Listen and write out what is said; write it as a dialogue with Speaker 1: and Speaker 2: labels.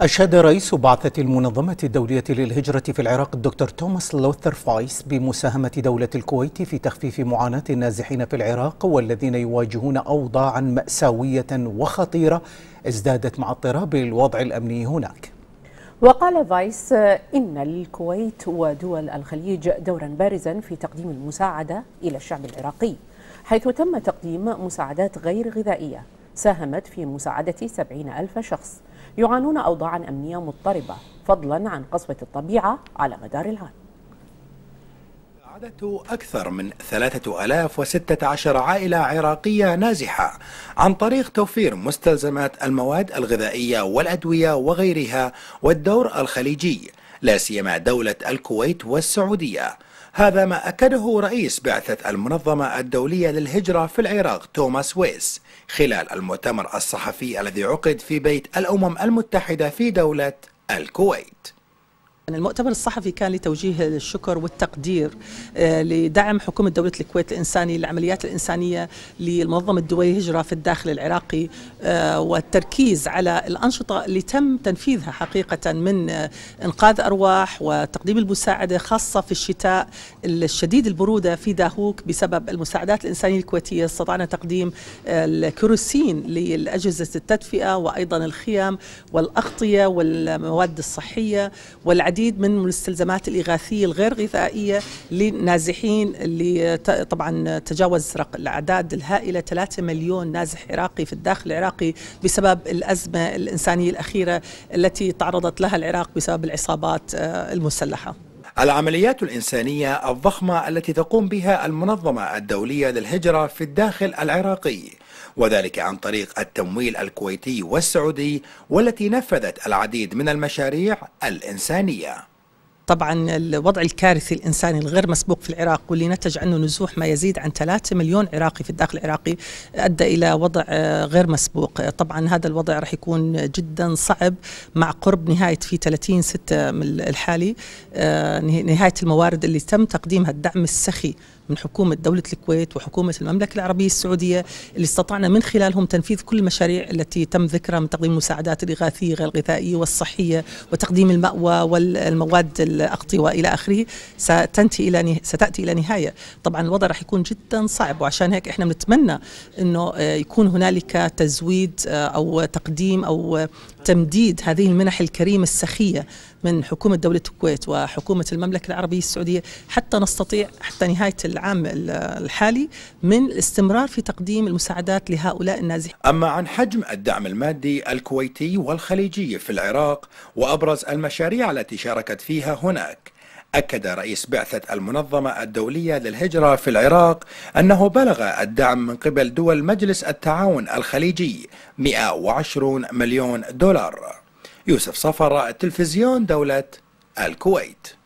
Speaker 1: أشاد رئيس بعثة المنظمة الدولية للهجرة في العراق الدكتور توماس لوثر فايس بمساهمة دولة الكويت في تخفيف معاناة النازحين في العراق والذين يواجهون أوضاعا مأساوية وخطيرة ازدادت مع اضطراب الوضع الأمني هناك
Speaker 2: وقال فايس إن الكويت ودول الخليج دورا بارزا في تقديم المساعدة إلى الشعب العراقي حيث تم تقديم مساعدات غير غذائية ساهمت في مساعدة 70 ألف شخص يعانون أوضاعا أمنية مضطربة فضلا عن قسوة الطبيعة على مدار العام
Speaker 3: عدد أكثر من 3016 عائلة عراقية نازحة عن طريق توفير مستلزمات المواد الغذائية والأدوية وغيرها والدور الخليجي لا سيما دولة الكويت والسعودية هذا ما أكده رئيس بعثة المنظمة الدولية للهجرة في العراق توماس ويس خلال المؤتمر الصحفي الذي عقد في بيت الأمم
Speaker 1: المتحدة في دولة الكويت المؤتمر الصحفي كان لتوجيه الشكر والتقدير آه، لدعم حكومة دولة الكويت الإنساني للعمليات الإنسانية للمنظمة الدولية للهجرة في الداخل العراقي آه، والتركيز على الأنشطة اللي تم تنفيذها حقيقة من آه، إنقاذ أرواح وتقديم المساعدة خاصة في الشتاء الشديد البرودة في داهوك بسبب المساعدات الإنسانية الكويتية استطعنا تقديم الكروسين لأجهزة التدفئة وأيضا الخيام والأغطية والمواد الصحية والعديد العديد من المستلزمات الإغاثية الغير غذائية للنازحين اللي طبعا تجاوز الأعداد الهائلة 3 مليون نازح عراقي في الداخل العراقي بسبب الأزمة الإنسانية الأخيرة التي تعرضت لها العراق بسبب العصابات آه، المسلحة
Speaker 3: العمليات الإنسانية الضخمة التي تقوم بها المنظمة الدولية للهجرة في الداخل العراقي وذلك عن طريق التمويل الكويتي والسعودي والتي نفذت العديد من المشاريع الإنسانية
Speaker 1: طبعا الوضع الكارثي الإنساني الغير مسبوق في العراق واللي نتج عنه نزوح ما يزيد عن 3 مليون عراقي في الداخل العراقي أدى إلى وضع غير مسبوق طبعا هذا الوضع راح يكون جدا صعب مع قرب نهاية في 30 6 الحالي آه، نهاية الموارد اللي تم تقديمها الدعم السخي من حكومة دولة الكويت وحكومة المملكة العربية السعودية اللي استطعنا من خلالهم تنفيذ كل المشاريع التي تم ذكرها من تقديم المساعدات الإغاثية غير الغذائية والصحية وتقديم المأوى والمواد الأقطية وإلى آخره ستنتهي إلى ستأتي إلى نهاية طبعا الوضع راح يكون جدا صعب وعشان هيك إحنا بنتمنى أنه آه، يكون هنالك تزويد آه، أو تقديم أو تمديد هذه المنح الكريمة السخية من حكومة دولة الكويت وحكومة المملكة العربية السعودية حتى نستطيع حتى نهاية العام الحالي من الاستمرار في تقديم المساعدات لهؤلاء النازحين
Speaker 3: أما عن حجم الدعم المادي الكويتي والخليجي في العراق وأبرز المشاريع التي شاركت فيها هناك أكد رئيس بعثة المنظمة الدولية للهجرة في العراق أنه بلغ الدعم من قبل دول مجلس التعاون الخليجي 120 مليون دولار يوسف صفر التلفزيون دولة الكويت